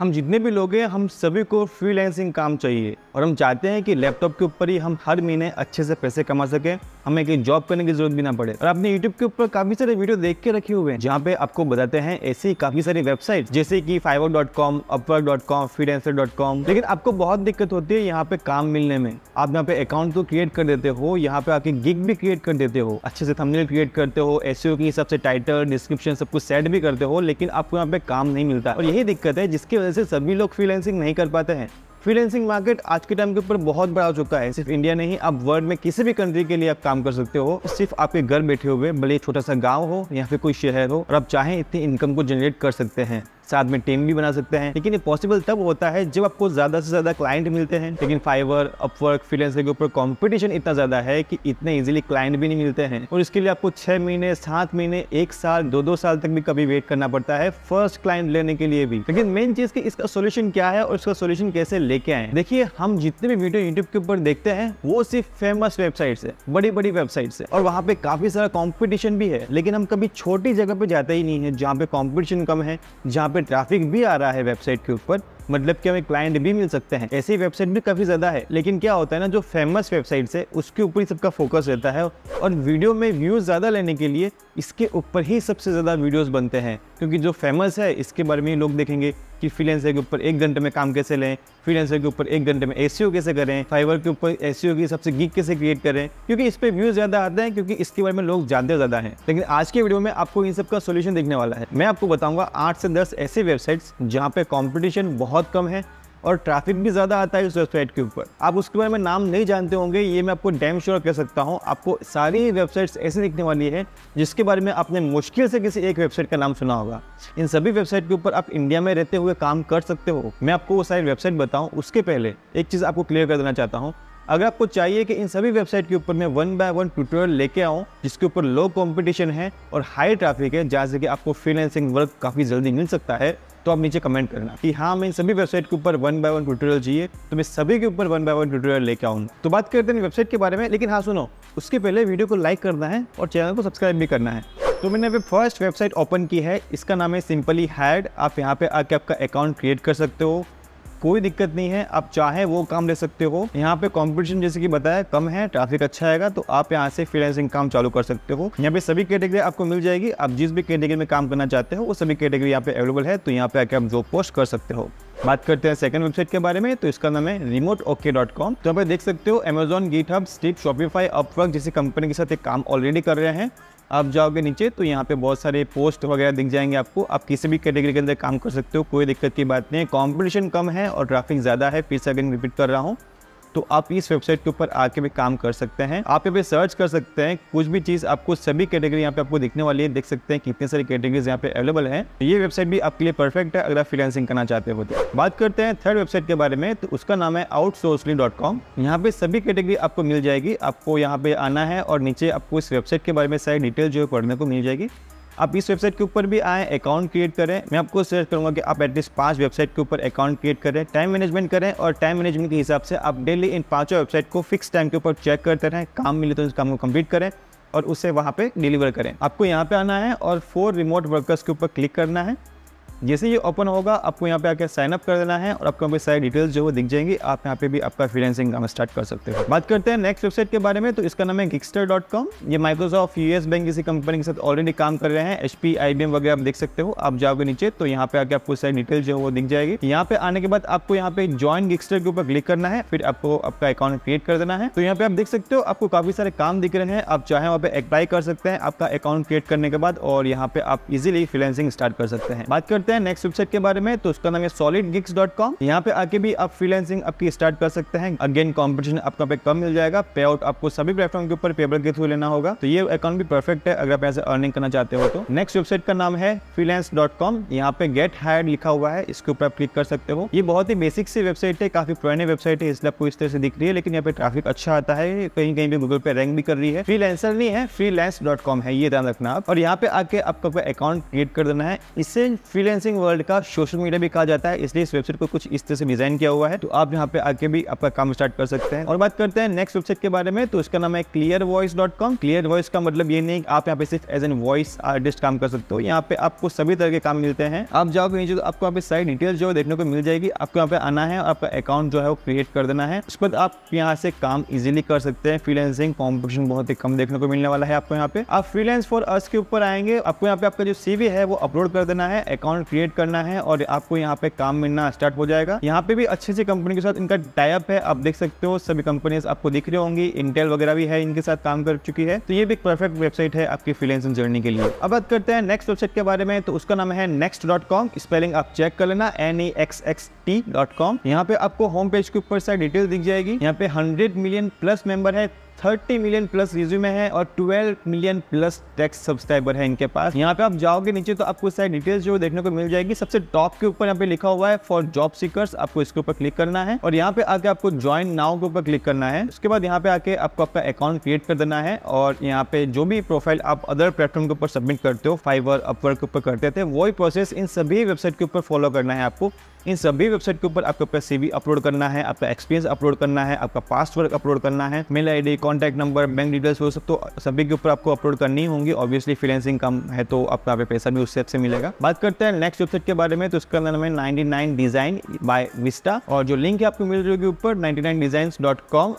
हम जितने भी लोग हैं हम सभी को फ्रीलैंसिंग काम चाहिए और हम चाहते हैं कि लैपटॉप के ऊपर ही हम हर महीने अच्छे से पैसे कमा सके हमें कहीं जॉब करने की जरूरत भी ना पड़े और आपने यूट्यूब के ऊपर काफी सारे वीडियो देख के रखे हुए हैं जहाँ पे आपको बताते हैं ऐसी काफी सारी वेबसाइट जैसे की Fiverr dot com Upwork dot com freelancer dot com लेकिन आपको बहुत दिक्कत होती है यहाँ पे काम मिलने में आप यहाँ पे अकाउंट तो क्रिएट कर देते हो यहाँ पे आके गिग भी क्रिएट कर देते हो अच्छे से थमनेल क्रिएट करते हो ऐसे e के हिसाब से टाइटल डिस्क्रिप्शन सब कुछ सेट भी करते हो लेकिन आपको यहाँ पे काम नहीं मिलता और यही दिक्कत है जिसके वजह से सभी लोग फ्रीलैंसिंग नहीं कर पाते हैं फ्रीलैंसिंग मार्केट आज के टाइम के ऊपर बहुत बड़ा हो चुका है सिर्फ इंडिया नहीं आप वर्ल्ड में किसी भी कंट्री के लिए आप काम कर सकते हो सिर्फ आपके घर बैठे हुए भले छोटा सा गांव हो या फिर कोई शहर हो और आप चाहें इतनी इनकम को जनरेट कर सकते हैं साथ में टीम भी बना सकते हैं लेकिन ये पॉसिबल तब होता है जब आपको ज़्यादा से ज़्यादा क्लाइंट मिलते हैं लेकिन फाइवर अपवर्क फ्रीलेंसर के ऊपर कॉम्पिटिशन इतना ज़्यादा है कि इतने इजिली क्लाइंट भी नहीं मिलते हैं और इसके लिए आपको छह महीने सात महीने एक साल दो दो साल तक भी कभी वेट करना पड़ता है फर्स्ट क्लाइंट लेने के लिए भी लेकिन मेन चीज़ की इसका सोल्यूशन क्या है और इसका सोल्यूशन कैसे लेके आए देखिए हम जितने भी वीडियो यूट्यूब के ऊपर देखते हैं वो सिर्फ फेमस वेबसाइट है बड़ी बड़ी वेबसाइट है और वहाँ पे काफ़ी सारा कॉम्पिटिशन भी है लेकिन हम कभी छोटी जगह पे जाते ही नहीं है जहाँ पे कॉम्पिटिशन कम है जहाँ पे ट्रैफिक भी आ रहा है वेबसाइट के ऊपर मतलब कि हमें क्लाइंट भी मिल सकते हैं ऐसी वेबसाइट भी काफ़ी ज़्यादा है लेकिन क्या होता है ना जो फेमस वेबसाइट है उसके ऊपर ही सबका फोकस रहता है और वीडियो में व्यूज़ ज़्यादा लेने के लिए इसके ऊपर ही सबसे ज़्यादा वीडियोज़ बनते हैं क्योंकि जो फेमस है इसके बारे में लोग देखेंगे कि फ्रीलेंसर के ऊपर एक घंटे में काम कैसे लें फ्रीलेंसर के ऊपर एक घंटे में ए e कैसे करें फाइवर के ऊपर ए e की सबसे गीक कैसे क्रिएट करें क्योंकि इस पर व्यूज़ ज़्यादा आते हैं क्योंकि इसके बारे में लोग जानते ज़्यादा हैं लेकिन आज के वीडियो में आपको इन सब का सोल्यूशन देखने वाला है मैं आपको बताऊंगा आठ से दस ऐसी वेबसाइट्स जहाँ पे कॉम्पिटिशन बहुत बहुत कम है और ट्रैफिक भी ज़्यादा आता है इस वेबसाइट के ऊपर आप उसके बारे में नाम नहीं जानते होंगे ये मैं आपको डैम श्योर कह सकता हूँ आपको सारी वेबसाइट्स ऐसे दिखने वाली है जिसके बारे में आपने मुश्किल से किसी एक वेबसाइट का नाम सुना होगा इन सभी वेबसाइट के ऊपर आप इंडिया में रहते हुए काम कर सकते हो मैं आपको वो सारी वेबसाइट बताऊँ उसके पहले एक चीज़ आपको क्लियर कर देना चाहता हूँ अगर आपको चाहिए कि इन सभी वेबसाइट के ऊपर मैं वन बाय वन ट्यूटोरियल लेके आऊँ जिसके ऊपर लो कंपटीशन है और हाई ट्रैफिक है जहाँ से कि आपको फ्रीलैंसिंग वर्क काफ़ी जल्दी मिल सकता है तो आप नीचे कमेंट करना कि हाँ मैं इन सभी वेबसाइट के ऊपर वन बाय वन ट्यूटोरियल चाहिए तो मैं सभी के ऊपर वन बाय वन ट्यूटोरियल लेके आऊँ तो बात करते हैं वेबसाइट के बारे में लेकिन हाँ सुनो उसके पहले वीडियो को लाइक करना है और चैनल को सब्सक्राइब भी करना है तो मैंने अभी फर्स्ट वेबसाइट ओपन की है इसका नाम है सिंपली हैड आप यहाँ पे आके आपका अकाउंट क्रिएट कर सकते हो कोई दिक्कत नहीं है आप चाहे वो काम ले सकते हो यहाँ पे कॉम्पिटिशन जैसे कि बताया कम है ट्राफिक अच्छा आएगा तो आप यहाँ से फ्रीलांसिंग काम चालू कर सकते हो यहाँ पे सभी कैटेगरी आपको मिल जाएगी आप जिस भी कैटेगरी में काम करना चाहते हो वो सभी कैटेगरी यहाँ पे अवेलेबल है तो यहाँ पे आके आप जॉब पोस्ट कर सकते हो बात करते हैं सेकंड वेबसाइट के बारे में तो इसका नाम है रिमोट ओके डॉट कॉम तो यहाँ पे देख सकते हो अमेजोन गीट हब स्टीप शॉपिफाई अपवर्क जैसी कंपनी के साथ एक काम ऑलरेडी कर रहे हैं आप जाओगे नीचे तो यहाँ पे बहुत सारे पोस्ट वगैरह दिख जाएंगे आपको आप किसी भी कैटेगरी के अंदर काम कर सकते हो कोई दिक्कत की बात नहीं है कॉम्पिटिशन कम है और ट्रैफिक ज़्यादा है फिर से अगेन रिपीट कर रहा हूँ तो आप इस वेबसाइट के ऊपर आके भी काम कर सकते हैं आप यहाँ पे सर्च कर सकते हैं कुछ भी चीज़ आपको सभी कैटेगरी यहाँ पे आपको दिखने वाली है देख सकते हैं कितने सारी कैटेगरीज यहाँ पे अवेलेबल है तो ये वेबसाइट भी आपके लिए परफेक्ट है अगर आप फ्रीलांसिंग करना चाहते हो तो बात करते हैं थर्ड वेबसाइट के बारे में तो उसका नाम है आउटसोर्सली डॉट कॉम यहाँ पे सभी कैटेगरी आपको मिल जाएगी आपको यहाँ पे आना है और नीचे आपको इस वेबसाइट के बारे में सारी डिटेल जो है पढ़ने को मिल जाएगी आप इस वेबसाइट के ऊपर भी आएँ अकाउंट क्रिएट करें मैं आपको सजेस्ट करूँगा कि आप एटलीस्ट पाँच वेबसाइट के ऊपर अकाउंट क्रिएट करें टाइम मैनेजमेंट करें और टाइम मैनेजमेंट के हिसाब से आप डेली इन पाँचों वेबसाइट को फिक्स टाइम के ऊपर चेक करते रहें काम मिले तो उस काम को कंप्लीट करें और उसे वहाँ पर डिलीवर करें आपको यहाँ पर आना है और फोर रिमोट वर्कर्स के ऊपर क्लिक करना है जैसे ये ओपन होगा आपको यहाँ पे आके साइन अप कर देना है और आपको सारी डिटेल्स जो वो दिख जाएंगी आप यहाँ पे भी आपका फ्रीलेंसिंग काम स्टार्ट कर सकते हो बात करते हैं नेक्स्ट वेबसाइट के बारे में तो इसका नाम है गिक्सटर डॉट कॉम ये माइक्रोसॉफ्ट यूएस बैंक किसी कंपनी के साथ ऑलरेडी काम कर रहे हैं एच पी वगैरह आप देख सकते हो आप जाओगे नीचे तो यहाँ पे आके आपको सारी डिटेल जो वो दिख जाएगी यहाँ पे आने के बाद आपको यहाँ पे ज्वाइन गिक्सटर के ऊपर क्लिक करना है फिर आपको आपका अकाउंट क्रिएट कर देना है तो यहाँ पे आप देख सकते हो आपको काफी सारे काम दिख रहे हैं आप चाहे वहाँ पे अप्लाई कर सकते हैं आपका अकाउंट क्रिएट करने के बाद और यहाँ पे आप इजिली फ्रीलेंसिंग स्टार्ट कर सकते हैं बात करते करते हैं नेक्स्ट वेबसाइट के बारे में तो उसका नाम है सॉलिड गिक्स डॉट कॉम यहाँ पे आके भी आप फ्रीलांसिंग आपकी स्टार्ट कर सकते हैं अगेन कॉम्पिटिशन आपका पे कम मिल जाएगा पे आउट आपको सभी प्लेटफॉर्म के ऊपर पेपर के थ्रू लेना होगा तो ये अकाउंट भी परफेक्ट है अगर आप ऐसे अर्निंग करना चाहते हो तो नेक्स्ट वेबसाइट का नाम है फ्रीलांस डॉट कॉम यहाँ पे गेट हायर लिखा हुआ है इसके ऊपर आप क्लिक कर सकते हो ये बहुत ही बेसिक सी वेबसाइट है काफी पुरानी वेबसाइट है इसलिए आपको इस तरह से दिख रही है लेकिन यहाँ पे ट्रैफिक अच्छा आता है कहीं कहीं भी गूगल पे रैंक भी कर रही है फ्रीलांसर नहीं है फ्रीलांस डॉट कॉम है ये ध्यान रखना आप और यहाँ पे आके आपका अकाउंट क्रिएट कर देना है इससे फ्रीलांस फ्रीलैंसिंग वर्ल्ड का सोशल मीडिया भी कहा जाता है इसलिए इस वेबसाइट को कुछ इस तरह से डिजाइन किया हुआ है तो आप यहाँ पे आके भी आपका काम स्टार्ट कर सकते हैं और बात करते हैं नेक्स्ट वेबसाइट के बारे में तो इसका नाम है clear voice dot com clear voice का मतलब ये नहीं आप यहाँ पे सिर्फ एज एन वॉइस आर्टिस्ट काम कर सकते हो यहाँ पे आपको सभी तरह के काम मिलते हैं आप जाओगे नीचे तो आपको यहाँ पे सारी डिटेल जो देखने को मिल जाएगी आपको यहाँ पे आना है और आपका अकाउंट जो है वो क्रिएट कर देना है उसके बाद आप यहाँ से काम इजिली कर सकते हैं फ्रीलैंसिंग कॉम्पिटिशन बहुत ही कम देखने को मिलने वाला है आपको यहाँ पे आप फ्रीलैंस फॉर अस के ऊपर आएंगे आपको यहाँ पे आपका जो सीवी है वो अपलोड कर देना है अकाउंट अकाउंट क्रिएट करना है और आपको यहाँ पे काम मिलना स्टार्ट हो जाएगा यहाँ पे भी अच्छे से कंपनी के साथ इनका टाइप है आप देख सकते हो सभी कंपनीज आपको दिख रही होंगी इंटेल वगैरह भी है इनके साथ काम कर चुकी है तो ये भी एक परफेक्ट वेबसाइट है आपकी फिलेंस जर्नी के लिए अब बात करते हैं नेक्स्ट वेबसाइट के बारे में तो उसका नाम है नेक्स्ट स्पेलिंग आप चेक कर लेना N E X X T dot com यहाँ पे आपको होम पेज के ऊपर से डिटेल दिख जाएगी यहाँ पे हंड्रेड मिलियन प्लस मेंबर है 30 मिलियन प्लस रिज्यूमे है और 12 मिलियन प्लस टेक्स सब्सक्राइबर है इनके पास यहाँ पे आप जाओगे नीचे तो आपको सारी डिटेल्स जो देखने को मिल जाएगी सबसे टॉप के ऊपर यहाँ पे लिखा हुआ है फॉर जॉब सीकर्स आपको इसके ऊपर क्लिक करना है और यहाँ पे आके आपको ज्वाइन नाउ के ऊपर क्लिक करना है उसके बाद यहाँ पे आके आपको आपका अकाउंट क्रिएट कर देना है और यहाँ पे जो भी प्रोफाइल आप अदर प्लेटफॉर्म के ऊपर सबमिट करते हो फाइवर अपवर्क के ऊपर करते थे वही प्रोसेस इन सभी वेबसाइट के ऊपर फॉलो करना है आपको इन सभी वेबसाइट के ऊपर आपको अपना सीवी अपलोड करना है आपका एक्सपीरियंस अपलोड करना है आपका पासवर्ड अपलोड करना है mail I D contact number bank details वो सब तो सभी के ऊपर आपको अपलोड करनी होंगी ऑब्वियसली फ्रीलेंसिंग कम है तो आपका पैसा भी उससे से मिलेगा बात करते हैं नेक्स्ट वेबसाइट के बारे में तो उसका नाम है नाइनटी डिजाइन बाय विस्टा और जो लिंक है आपको मिल रही होगी ऊपर नाइनटी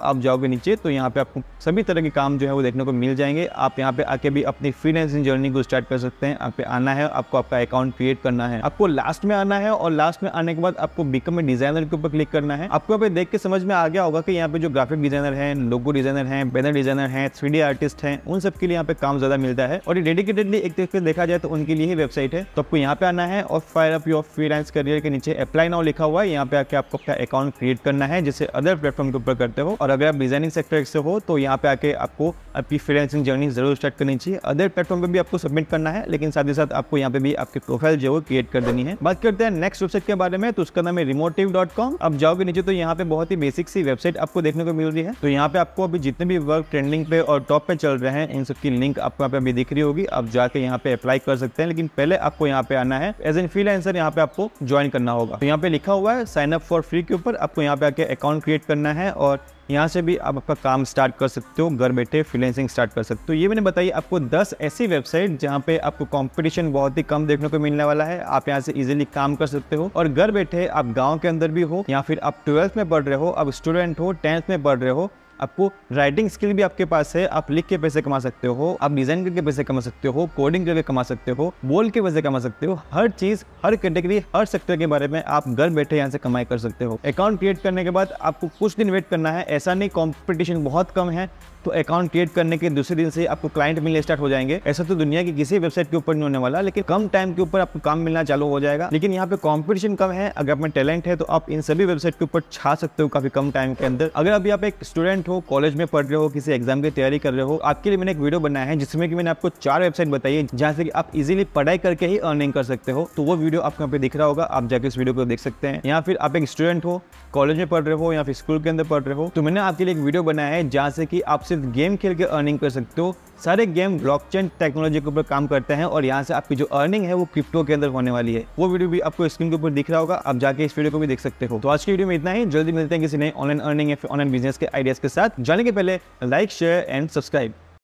आप जाओगे नीचे तो यहाँ पे आपको सभी तरह के काम जो है वो देखने को मिल जाएंगे आप यहाँ पे आके भी अपनी फ्रीलेंसिंग जर्नी को स्टार्ट कर सकते हैं आप पे आना है आपको आपका अकाउंट क्रिएट करना है आपको लास्ट में आना है और लास्ट में आने के बाद आपको बिकम में डिजाइनर के ऊपर क्लिक करना है आपको यहाँ पे देख के समझ में आ गया होगा कि यहाँ पे जो ग्राफिक डिजाइनर है लोगो डिजाइनर है बैनर डिजाइनर है थ्री आर्टिस्ट है उन सबके लिए यहाँ पे काम ज्यादा मिलता है और ये डेडिकेटेडली एक तरीके से देखा जाए तो उनके लिए ही वेबसाइट है तो आपको यहाँ पे आना है और fire up your freelance career के नीचे अप्लाई नाउ लिखा हुआ है यहाँ पे आके आपको अपना अकाउंट क्रिएट करना है जिसे अदर प्लेटफॉर्म के ऊपर करते हो और अगर आप डिजाइनिंग सेक्टर से हो तो यहाँ पे आके आपको आपकी फ्रीलांसिंग जर्नी जरूर स्टार्ट करनी चाहिए अदर प्लेटफॉर्म पे भी आपको सबमिट करना है लेकिन साथ ही साथ आपको यहाँ पे भी आपके प्रोफाइल जो है क्रिएट कर देनी है बात करते हैं नेक्स्ट वेबसाइट के बारे में है तो उसका नाम है रिमोटिव डॉट कॉम अब जाओगे नीचे तो यहाँ पे बहुत ही बेसिक सी वेबसाइट आपको देखने को मिल रही है तो यहाँ पे आपको अभी जितने भी वर्क ट्रेंडिंग पे और टॉप पे चल रहे हैं इन सबकी लिंक आपको यहाँ पे अभी दिख रही होगी आप जाके यहाँ पे अप्लाई कर सकते हैं लेकिन पहले आपको यहाँ पे आना है एज एन फ्रीलांसर यहाँ पे आपको ज्वाइन करना होगा तो यहाँ पे लिखा हुआ है साइन अप फॉर फ्री के ऊपर आपको यहाँ पे आके अकाउंट क्रिएट करना है और यहाँ से भी आप आपका काम स्टार्ट कर सकते हो घर बैठे फ्रीलेंसिंग स्टार्ट कर सकते हो ये मैंने बताई आपको 10 ऐसी वेबसाइट जहाँ पे आपको कंपटीशन बहुत ही कम देखने को मिलने वाला है आप यहाँ से इजीली काम कर सकते हो और घर बैठे आप गाँव के अंदर भी हो या फिर आप ट्वेल्थ में पढ़ रहे हो आप स्टूडेंट हो टेंथ में पढ़ रहे हो आपको राइटिंग स्किल भी आपके पास है आप लिख के पैसे कमा सकते हो आप डिज़ाइन करके पैसे कमा सकते हो कोडिंग करके कमा सकते हो बोल के पैसे कमा सकते हो हर चीज़ हर कैटेगरी हर सेक्टर के बारे में आप घर बैठे यहाँ से कमाई कर सकते हो अकाउंट क्रिएट करने के बाद आपको कुछ दिन वेट करना है ऐसा नहीं कॉम्पिटिशन बहुत कम है तो अकाउंट क्रिएट करने के दूसरे दिन से आपको क्लाइंट मिलने स्टार्ट हो जाएंगे ऐसा तो दुनिया की किसी वेबसाइट के ऊपर नहीं होने वाला लेकिन कम टाइम के ऊपर आपको काम मिलना चालू हो जाएगा लेकिन यहाँ पे कॉम्पिटिशन कम है अगर आपने टैलेंट है तो आप इन सभी वेबसाइट के ऊपर छा सकते हो काफी कम टाइम के अंदर अगर अभी आप एक स्टूडेंट हो कॉलेज में पढ़ रहे हो किसी एग्जाम की तैयारी कर रहे हो आपके लिए मैंने एक वीडियो बनाया है जिसमें की मैंने आपको चार वेबसाइट बताई है जहाँ से आप इजिली पढ़ाई करके ही अर्निंग कर सकते हो तो वो वीडियो आपको यहाँ पे दिख रहा होगा आप जाके उस वीडियो को देख सकते हैं या फिर आप एक स्टूडेंट हो कॉलेज में पढ़ रहे हो या फिर स्कूल के अंदर पढ़ रहे हो तो मैंने आपके लिए एक वीडियो बनाया है जहाँ से कि आपसे सिर्फ गेम खेल के अर्निंग कर सकते हो सारे गेम ब्लॉकचेन टेक्नोलॉजी के ऊपर काम करते हैं और यहाँ से आपकी जो अर्निंग है वो क्रिप्टो के अंदर होने वाली है वो वीडियो भी आपको स्क्रीन के ऊपर दिख रहा होगा आप जाके इस वीडियो को भी देख सकते हो तो आज की वीडियो में इतना ही जल्दी मिलते हैं किसी नए ऑनलाइन अर्निंग या ऑनलाइन बिजनेस के आइडियाज के साथ जाने के पहले लाइक शेयर एंड सब्सक्राइब